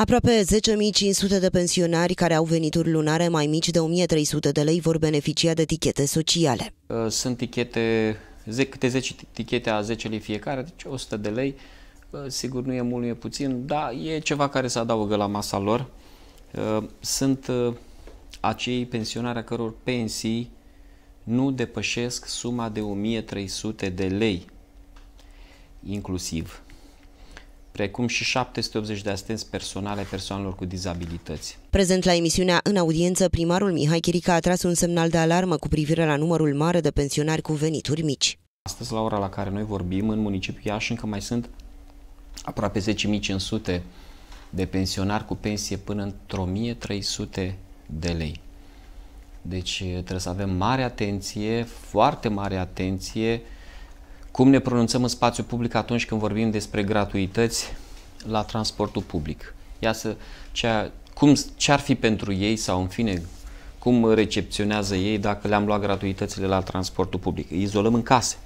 Aproape 10.500 de pensionari care au venituri lunare mai mici de 1.300 de lei vor beneficia de tichete sociale. Uh, sunt tichete, câte 10 tichete a 10 lei fiecare, deci 100 de lei. Uh, sigur, nu e mult, nu e puțin, dar e ceva care se adaugă la masa lor. Uh, sunt acei pensionari a căror pensii nu depășesc suma de 1300 de lei inclusiv precum și 780 de asistenți personale persoanelor cu dizabilități. Prezent la emisiunea În audiență, primarul Mihai Chirica a tras un semnal de alarmă cu privire la numărul mare de pensionari cu venituri mici. Astăzi, la ora la care noi vorbim, în municipiul Iași încă mai sunt aproape 10.500 de pensionari cu pensie până într-o 1.300 de lei. Deci trebuie să avem mare atenție, foarte mare atenție cum ne pronunțăm în spațiu public atunci când vorbim despre gratuități la transportul public? să, cea, cum, ce ar fi pentru ei sau în fine cum recepționează ei dacă le-am luat gratuitățile la transportul public? Îi izolăm în case.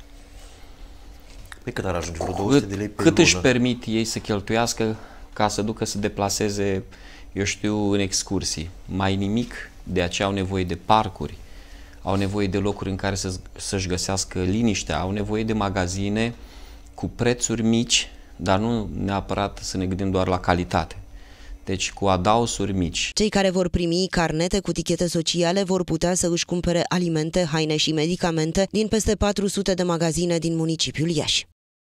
Pe cât ar ajunge? Vreo 200 de lei pe Cât lună? își permit ei să cheltuiască ca să ducă să deplaseze, eu știu, în excursii? Mai nimic, de aceea au nevoie de parcuri, au nevoie de locuri în care să, să-și găsească liniștea, au nevoie de magazine cu prețuri mici, dar nu neapărat să ne gândim doar la calitate deci cu adausuri mici. Cei care vor primi carnete cu tichete sociale vor putea să își cumpere alimente, haine și medicamente din peste 400 de magazine din municipiul Iași.